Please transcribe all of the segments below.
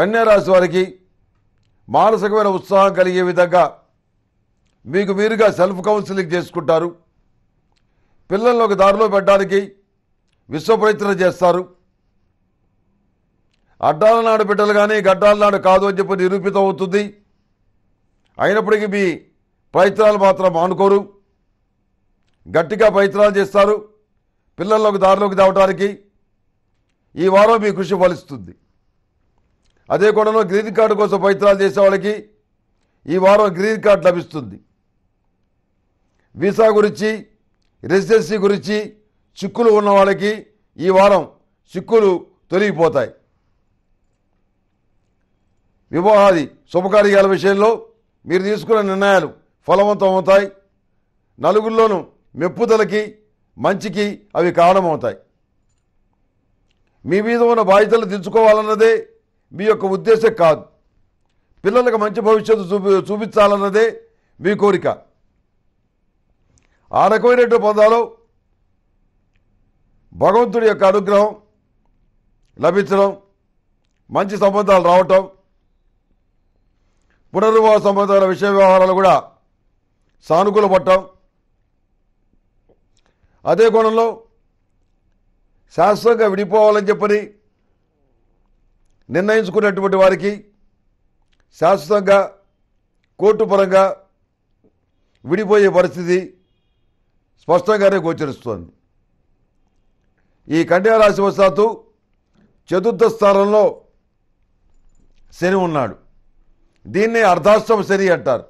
కన్యారాశి వారికి మానసికమైన ఉత్సాహం కలిగే విధంగా మీకు మీరుగా సెల్ఫ్ కౌన్సిలింగ్ చేసుకుంటారు పిల్లల్ని ఒక దారిలో పెట్టడానికి విశ్వ ప్రయత్నం చేస్తారు అడ్డాల నాడు బిడ్డలు కానీ గడ్డాల నాడు కాదు అని చెప్పి నిరూపితం అవుతుంది అయినప్పటికీ మీ ప్రయత్నాలు మాత్రం మానుకోరు గట్టిగా ప్రయత్నాలు చేస్తారు పిల్లల్లోకి దారిలోకి దావటానికి ఈ వారం మీ కృషి ఫలిస్తుంది అదే కూడా గ్రీన్ కార్డు కోసం ప్రయత్నాలు చేసే వాళ్ళకి ఈ వారం గ్రీన్ కార్డు లభిస్తుంది వీసా గురించి రెసిడెన్సీ గురించి చిక్కులు ఉన్న వాళ్ళకి ఈ వారం చిక్కులు తొలగిపోతాయి వివాహాది శుభకార్యాల విషయంలో మీరు తీసుకున్న నిర్ణయాలు ఫలవంతం అవుతాయి నలుగురిలోనూ మెప్పుదలకి మంచికి అవి కారణమవుతాయి మీ మీద ఉన్న బాధ్యతలు దించుకోవాలన్నదే మీ యొక్క ఉద్దేశం కాదు పిల్లలకు మంచి భవిష్యత్తు చూపి చూపించాలన్నదే మీ కోరిక ఆ రకమైనటువంటి పొందాలో భగవంతుడి యొక్క అనుగ్రహం లభించడం మంచి సంబంధాలు రావటం పునర్వాస సంబంధాల విషయ వ్యవహారాలు కూడా సానుకూల పట్టం అదే కోణంలో శాశ్వతంగా విడిపోవాలని చెప్పని నిర్ణయించుకున్నటువంటి వారికి శాశ్వతంగా కోర్టు పరంగా విడిపోయే పరిస్థితి స్పష్టంగానే గోచరిస్తోంది ఈ కన్యారాశి వశాత్తు చతుర్థ స్థానంలో శని ఉన్నాడు దీన్నే అర్ధాష్టమ శని అంటారు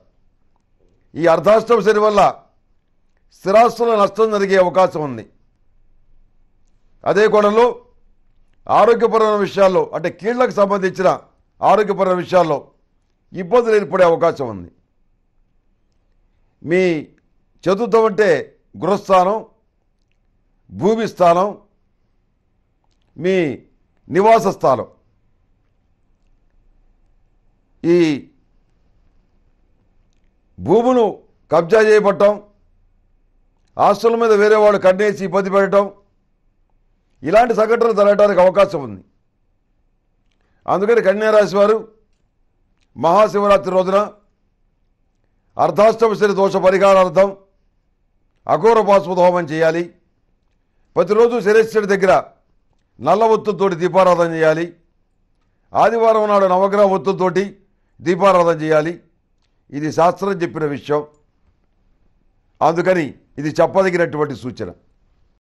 ఈ అర్ధాష్టమ శని వల్ల స్థిరాస్తుల నష్టం జరిగే అవకాశం ఉంది అదే కోణంలో ఆరోగ్యపరమైన విషయాల్లో అంటే కీళ్లకు సంబంధించిన ఆరోగ్యపరమైన విషయాల్లో ఇబ్బందులు ఏర్పడే అవకాశం ఉంది మీ చతుర్థం అంటే గృహస్థానం భూమి స్థానం మీ నివాస స్థానం ఈ భూమును కబ్జా చేయబట్టం ఆస్తుల మీద వేరే వాళ్ళు కన్నేసి ఇబ్బంది పెట్టడం ఇలాంటి సంఘటనలు జరగడానికి అవకాశం ఉంది అందుకని కన్యారాశి వారు మహాశివరాత్రి రోజున అర్ధాష్టమశని దోష పరిహారార్థం అఘోరపాశ్వ హోమం చేయాలి ప్రతిరోజు శనేశ్వరుడి దగ్గర నల్ల ఒత్తుతోటి దీపారాధన చేయాలి ఆదివారం నాడు నవగ్రహ ఒత్తుతోటి దీపారాధన చేయాలి ఇది శాస్త్రం చెప్పిన విషయం అందుకని ఇది చెప్పదగినటువంటి సూచన